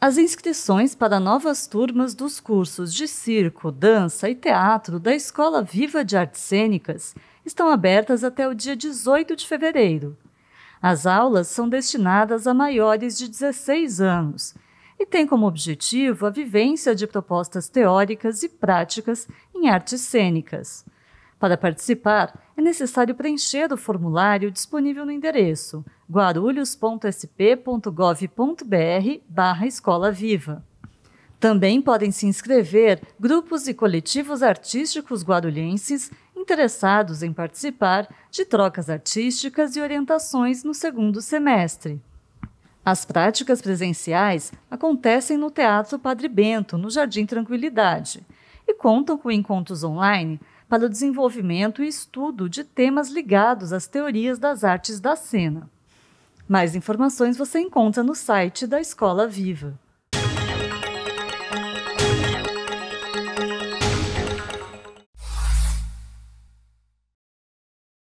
As inscrições para novas turmas dos cursos de circo, dança e teatro da Escola Viva de Artes Cênicas estão abertas até o dia 18 de fevereiro. As aulas são destinadas a maiores de 16 anos e têm como objetivo a vivência de propostas teóricas e práticas em artes cênicas. Para participar, é necessário preencher o formulário disponível no endereço guarulhos.sp.gov.br barra Escola Viva. Também podem se inscrever grupos e coletivos artísticos guarulhenses interessados em participar de trocas artísticas e orientações no segundo semestre. As práticas presenciais acontecem no Teatro Padre Bento, no Jardim Tranquilidade, e contam com encontros online para o desenvolvimento e estudo de temas ligados às teorias das artes da cena. Mais informações você encontra no site da Escola Viva.